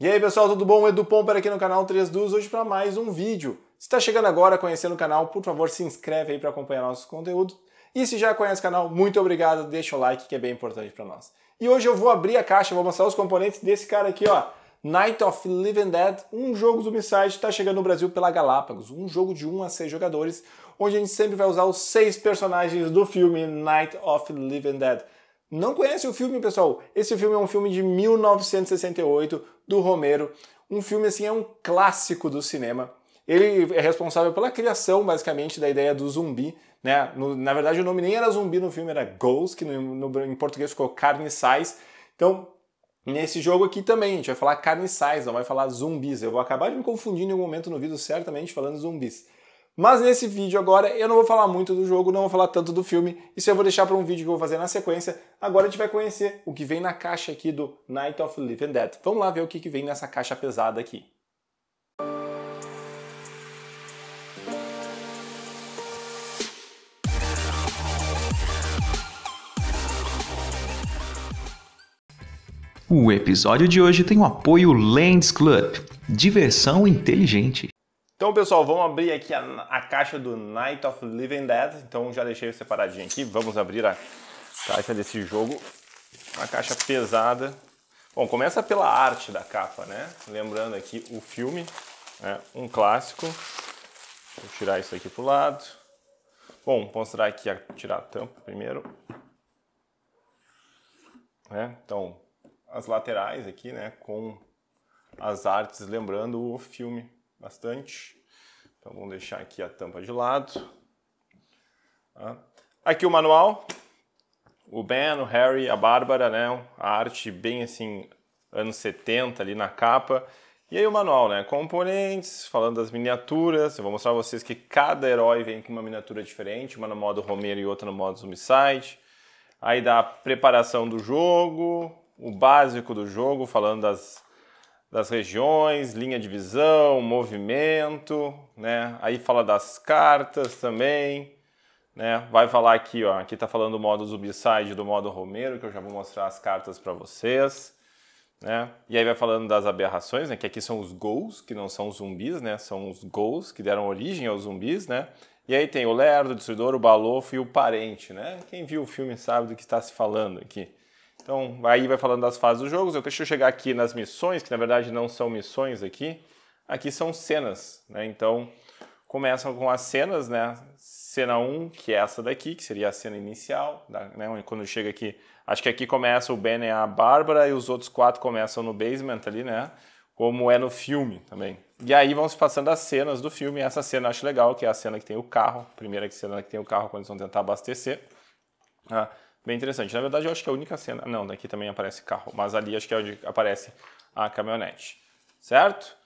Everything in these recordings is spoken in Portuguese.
E aí pessoal, tudo bom? Edu Pomper aqui no canal 3 Dus, hoje para mais um vídeo. Se está chegando agora conhecendo o canal, por favor se inscreve aí para acompanhar nossos conteúdos E se já conhece o canal, muito obrigado, deixa o like que é bem importante para nós. E hoje eu vou abrir a caixa, vou mostrar os componentes desse cara aqui, ó. Night of Living Dead, um jogo do Miside, está chegando no Brasil pela Galápagos. Um jogo de 1 a 6 jogadores, onde a gente sempre vai usar os seis personagens do filme Night of Living Dead não conhece o filme, pessoal, esse filme é um filme de 1968 do Romero. Um filme assim é um clássico do cinema. Ele é responsável pela criação, basicamente, da ideia do zumbi. Né? No, na verdade, o nome nem era zumbi no filme, era Ghost, que no, no, em português ficou Carniçais. Então, nesse jogo aqui também, a gente vai falar carniçais, não vai falar zumbis. Eu vou acabar de me confundindo em algum momento no vídeo, certamente, falando zumbis. Mas nesse vídeo agora eu não vou falar muito do jogo, não vou falar tanto do filme, isso eu vou deixar para um vídeo que eu vou fazer na sequência. Agora a gente vai conhecer o que vem na caixa aqui do Night of Living Dead. Vamos lá ver o que, que vem nessa caixa pesada aqui. O episódio de hoje tem o apoio Lens Club, diversão inteligente. Então, pessoal, vamos abrir aqui a, a, caixa do Night of Living Dead. Então, já deixei separadinho aqui. Vamos abrir a caixa desse jogo. Uma caixa pesada. Bom, começa pela arte da capa, né? Lembrando aqui o filme, né? um clássico. Vou tirar isso aqui pro lado. Bom, mostrar aqui, a, tirar a tampa primeiro. Né? Então, as laterais aqui, né? Com as artes lembrando o filme bastante. Então vamos deixar aqui a tampa de lado. Tá? Aqui o manual. O Ben, o Harry, a Bárbara, né? A arte bem assim, anos 70 ali na capa. E aí o manual, né? Componentes, falando das miniaturas. Eu vou mostrar pra vocês que cada herói vem com uma miniatura diferente. Uma no modo Romero e outra no modo Zombicide. Aí dá a preparação do jogo, o básico do jogo, falando das das regiões, linha de visão, movimento, né? Aí fala das cartas também, né? Vai falar aqui, ó, aqui tá falando do modo Zubicide, do modo Romero, que eu já vou mostrar as cartas para vocês, né? E aí vai falando das aberrações, né? Que aqui são os gols, que não são zumbis, né? São os gols que deram origem aos zumbis, né? E aí tem o Lerdo, o Destruidor, o Balofo e o Parente, né? Quem viu o filme sabe do que está se falando aqui. Então, aí vai falando das fases dos jogos. Eu, deixa eu chegar aqui nas missões, que na verdade não são missões aqui. Aqui são cenas, né? Então, começam com as cenas, né? Cena 1, que é essa daqui, que seria a cena inicial, né? Quando chega aqui, acho que aqui começa o Ben e a Bárbara e os outros quatro começam no basement ali, né? Como é no filme também. E aí vão se passando as cenas do filme. Essa cena eu acho legal, que é a cena que tem o carro, a primeira cena que tem o carro quando eles vão tentar abastecer. Ah, bem interessante. Na verdade, eu acho que a única cena. Não, daqui também aparece carro, mas ali acho que é onde aparece a caminhonete. Certo?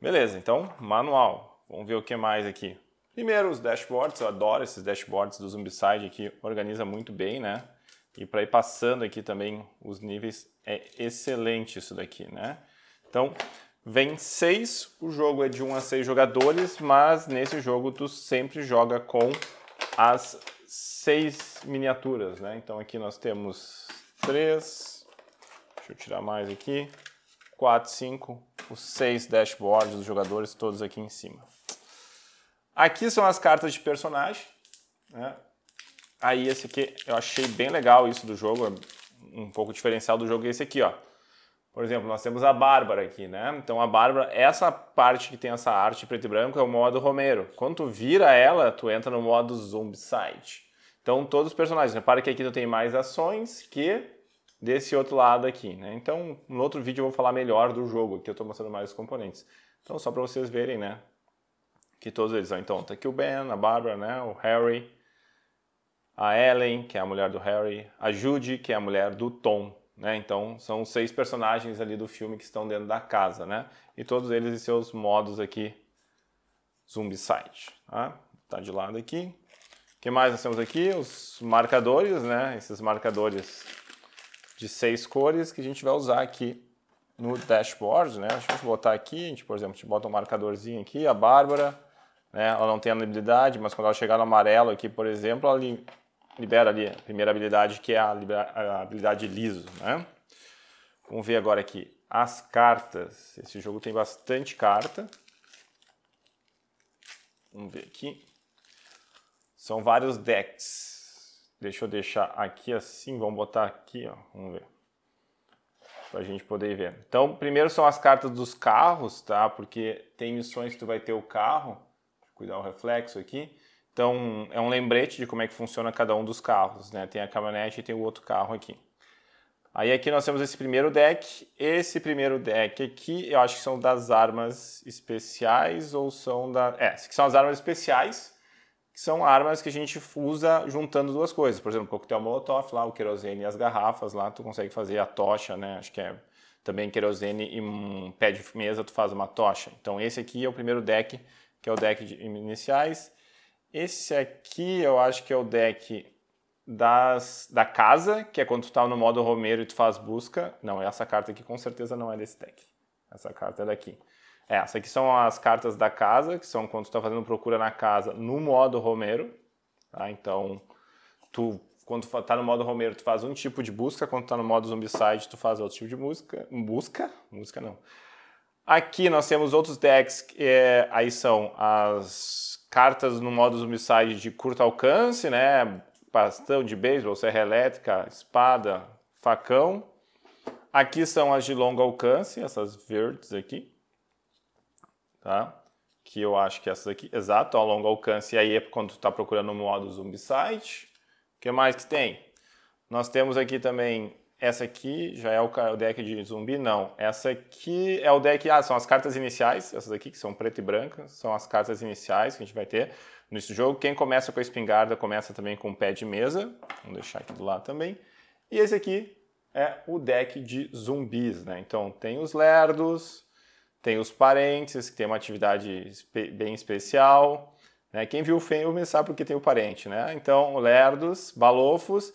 Beleza, então, manual. Vamos ver o que mais aqui. Primeiro, os dashboards. Eu adoro esses dashboards do Zombicide aqui, organiza muito bem, né? E para ir passando aqui também os níveis, é excelente isso daqui, né? Então, vem seis. O jogo é de 1 um a 6 jogadores, mas nesse jogo tu sempre joga com as seis miniaturas, né? Então aqui nós temos três, deixa eu tirar mais aqui, quatro, cinco, os seis dashboards dos jogadores todos aqui em cima. Aqui são as cartas de personagem, né? Aí esse aqui eu achei bem legal isso do jogo, é um pouco diferencial do jogo é esse aqui, ó. Por exemplo, nós temos a Bárbara aqui, né? Então a Bárbara, essa parte que tem essa arte preto e branco é o modo Romero. Quando tu vira ela, tu entra no modo Zombicide. Então todos os personagens, repara que aqui tu tem mais ações que desse outro lado aqui, né? Então no outro vídeo eu vou falar melhor do jogo, aqui eu estou mostrando mais os componentes. Então só para vocês verem, né? Que todos eles Então tá aqui o Ben, a Bárbara, né? O Harry, a Ellen, que é a mulher do Harry, a Judy, que é a mulher do Tom. Né? Então são seis personagens ali do filme que estão dentro da casa, né? E todos eles e seus modos aqui Zombicide. Tá? tá de lado aqui. O que mais nós temos aqui? Os marcadores, né? Esses marcadores de seis cores que a gente vai usar aqui no dashboard, né? Deixa eu botar aqui, a gente, por exemplo, a gente bota um marcadorzinho aqui, a Bárbara, né? Ela não tem a mas quando ela chegar no amarelo aqui, por exemplo, ela libera ali a primeira habilidade, que é a, a habilidade liso. Né? Vamos ver agora aqui as cartas. Esse jogo tem bastante carta. Vamos ver aqui. São vários decks. Deixa eu deixar aqui assim, vamos botar aqui, ó. vamos ver. Pra gente poder ver. Então, primeiro são as cartas dos carros, tá? Porque tem missões que tu vai ter o carro, cuidar o reflexo aqui, então, é um lembrete de como é que funciona cada um dos carros, né? Tem a caminhonete e tem o outro carro aqui. Aí aqui nós temos esse primeiro deck. Esse primeiro deck aqui, eu acho que são das armas especiais ou são da... É, que são as armas especiais, que são armas que a gente usa juntando duas coisas. Por exemplo, o coquetel molotov lá, o querosene e as garrafas lá, tu consegue fazer a tocha, né? Acho que é também querosene e um pé de mesa, tu faz uma tocha. Então esse aqui é o primeiro deck, que é o deck de iniciais. Esse aqui eu acho que é o deck das, da casa, que é quando tu tá no modo Romero e tu faz busca. Não, essa carta aqui com certeza não é desse deck. Essa carta é daqui. É, essa aqui são as cartas da casa, que são quando tu tá fazendo procura na casa no modo Romero Tá? Então, tu, quando tu tá no modo Romero tu faz um tipo de busca, quando tu tá no modo Zombicide, tu faz outro tipo de busca Busca? Música não. Aqui nós temos outros decks, é, aí são as cartas no modo zombicide de curto alcance, né? Bastão de beisebol, serra elétrica, espada, facão. Aqui são as de longo alcance, essas verdes aqui, tá? Que eu acho que é essas aqui, exato, a longo alcance. E aí é quando tu tá procurando o modo zombicide. O que mais que tem? Nós temos aqui também essa aqui já é o, deck de zumbi? Não. Essa aqui é o deck. Ah, são as cartas iniciais. Essas aqui, que são preta e branca, são as cartas iniciais que a gente vai ter nesse jogo. Quem começa com a espingarda começa também com o pé de mesa. Vamos deixar aqui do lado também. E esse aqui é o deck de zumbis, né? Então tem os lerdos, tem os parentes, que tem uma atividade bem especial. Né? Quem viu o filme sabe porque tem o parente, né? Então, lerdos, balofos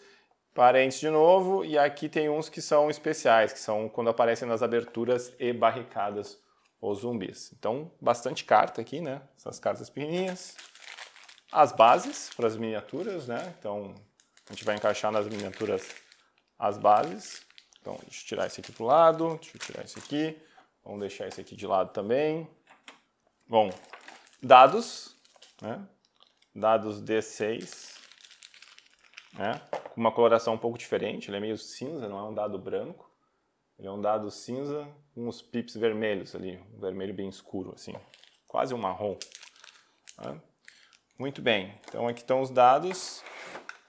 parentes de novo, e aqui tem uns que são especiais, que são quando aparecem nas aberturas e barricadas os zumbis. Então, bastante carta aqui, né? Essas cartas pequenininhas. As bases para as miniaturas, né? Então, a gente vai encaixar nas miniaturas as bases. Então, deixa eu tirar esse aqui para o lado, deixa eu tirar esse aqui. Vamos deixar esse aqui de lado também. Bom, dados, né? Dados D6, né? com uma coloração um pouco diferente, ele é meio cinza, não é um dado branco. Ele é um dado cinza com os pips vermelhos ali, um vermelho bem escuro, assim, quase um marrom. Né? Muito bem, então aqui estão os dados.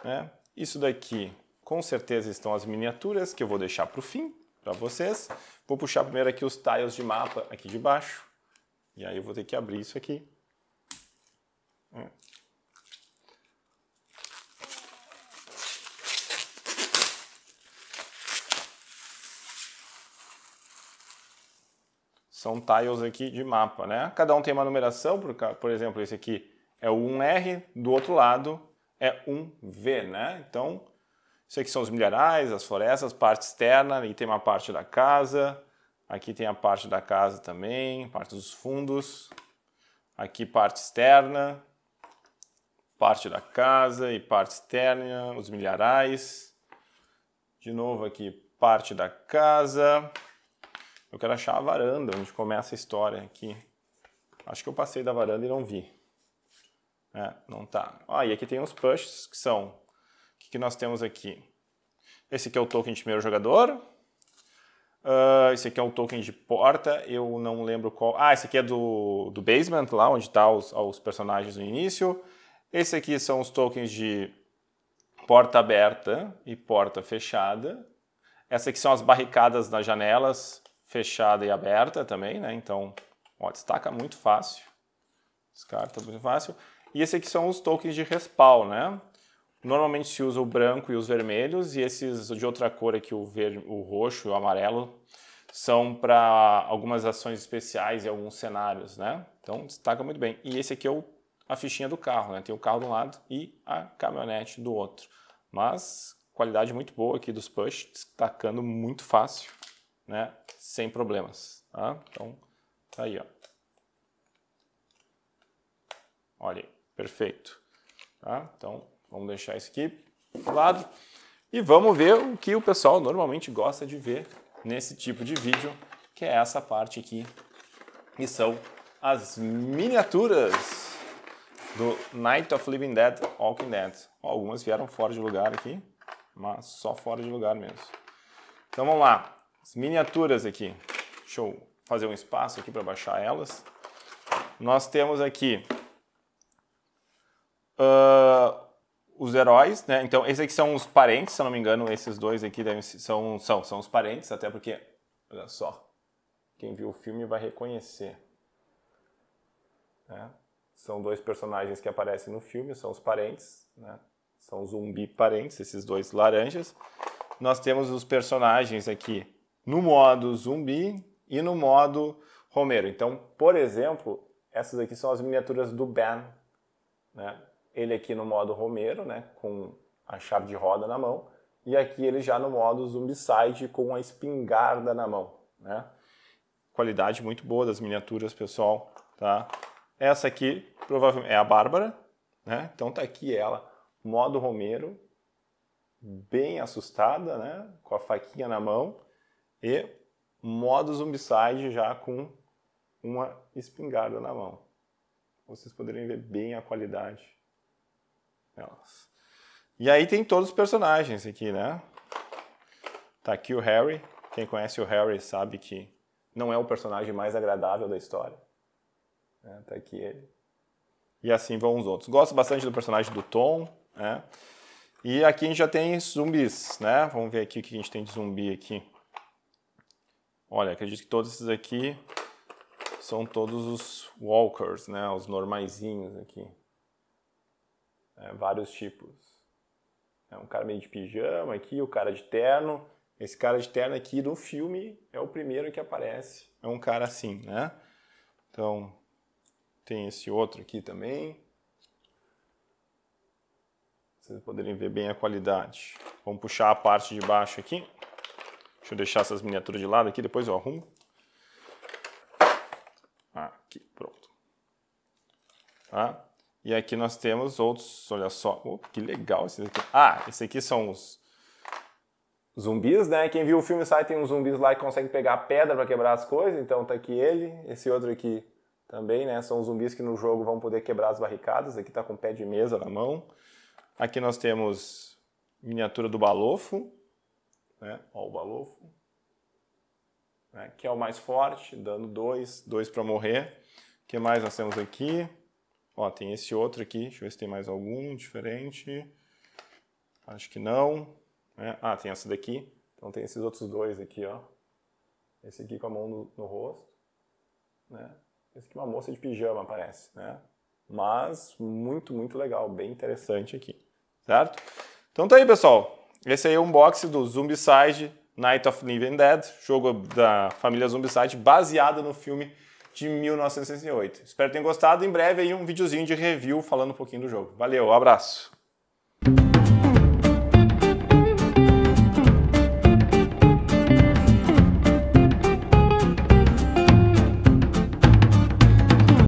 Né? Isso daqui, com certeza, estão as miniaturas que eu vou deixar para o fim, para vocês. Vou puxar primeiro aqui os tiles de mapa aqui de baixo. E aí eu vou ter que abrir isso aqui. Hum. são tiles aqui de mapa, né? Cada um tem uma numeração, por, por exemplo, esse aqui é o 1R, do outro lado é 1V, né? Então, isso aqui são os milharais, as florestas, parte externa, e tem uma parte da casa, aqui tem a parte da casa também, parte dos fundos, aqui parte externa, parte da casa e parte externa, os milharais, de novo aqui parte da casa, eu quero achar a varanda onde começa a história aqui. Acho que eu passei da varanda e não vi. É, não tá. Ah, e aqui tem uns pushs que são... O que, que nós temos aqui? Esse aqui é o token de primeiro jogador. Uh, esse aqui é o token de porta, eu não lembro qual. Ah, esse aqui é do, do basement, lá onde tá os, os personagens no início. Esse aqui são os tokens de porta aberta e porta fechada. Essas aqui são as barricadas nas janelas fechada e aberta também, né? Então, ó, destaca muito fácil. Descarta muito fácil. E esse aqui são os tokens de respawn, né? Normalmente se usa o branco e os vermelhos, e esses de outra cor aqui, o, ver, o roxo e o amarelo, são para algumas ações especiais e alguns cenários, né? Então destaca muito bem. E esse aqui é o, a fichinha do carro, né? Tem o carro de um lado e a caminhonete do outro. Mas qualidade muito boa aqui dos push, destacando muito fácil né, sem problemas. Tá? Então, tá aí, ó. Olha aí, perfeito. Tá? Então, vamos deixar isso aqui do lado e vamos ver o que o pessoal normalmente gosta de ver nesse tipo de vídeo, que é essa parte aqui, que são as miniaturas do Night of Living Dead, Walking Dead. Algumas vieram fora de lugar aqui, mas só fora de lugar mesmo. Então vamos lá as miniaturas aqui. Deixa eu fazer um espaço aqui para baixar elas. Nós temos aqui uh, os heróis, né? Então, esses aqui são os parentes, se eu não me engano, esses dois aqui são, são, são os parentes, até porque, olha só, quem viu o filme vai reconhecer. Né? São dois personagens que aparecem no filme, são os parentes, né? São zumbi parentes, esses dois laranjas. Nós temos os personagens aqui no modo zumbi e no modo Romero. Então, por exemplo, essas aqui são as miniaturas do Ben, né? Ele aqui no modo Romero, né, com a chave de roda na mão, e aqui ele já no modo Zombicide com a espingarda na mão, né? Qualidade muito boa das miniaturas, pessoal, tá? Essa aqui provavelmente é a Bárbara, né? Então tá aqui ela, modo Romero, bem assustada, né, com a faquinha na mão e modo zumbiside já com uma espingarda na mão. Vocês poderem ver bem a qualidade delas. E aí tem todos os personagens aqui, né? Tá aqui o Harry. Quem conhece o Harry sabe que não é o personagem mais agradável da história. É, tá aqui ele. E assim vão os outros. Gosto bastante do personagem do Tom, né? E aqui a gente já tem zumbis, né? Vamos ver aqui o que a gente tem de zumbi aqui. Olha, acredito que todos esses aqui são todos os walkers, né? Os normaizinhos aqui. É, vários tipos. É um cara meio de pijama aqui, o cara de terno. Esse cara de terno aqui do filme é o primeiro que aparece. É um cara assim, né? Então, tem esse outro aqui também. Vocês poderem ver bem a qualidade. Vamos puxar a parte de baixo aqui. Deixa eu deixar essas miniaturas de lado aqui, depois eu arrumo. Aqui, pronto. Tá? E aqui nós temos outros, olha só. que legal esse daqui. Ah, esse aqui são os zumbis, né? Quem viu o filme sai tem uns zumbis lá que consegue pegar pedra para quebrar as coisas, então tá aqui ele, esse outro aqui também, né? São zumbis que no jogo vão poder quebrar as barricadas. Aqui tá com o pé de mesa na mão. Aqui nós temos miniatura do Balofo, né? Ó, o Balofo, né? que é o mais forte, dando 2, 2 para morrer. O que mais nós temos aqui? Ó, tem esse outro aqui, deixa eu ver se tem mais algum diferente. Acho que não. Né? Ah, tem essa daqui. Então tem esses outros dois aqui, ó. Esse aqui com a mão no, no rosto, né? Esse aqui é uma moça de pijama, parece, né? Mas muito, muito legal, bem interessante aqui, certo? Então tá aí, pessoal. Esse aí é um unboxing do Zombicide Night of Living Dead, jogo da família Zombicide, baseado no filme de 1968. Espero que tenham gostado. Em breve aí um videozinho de review falando um pouquinho do jogo. Valeu, um abraço.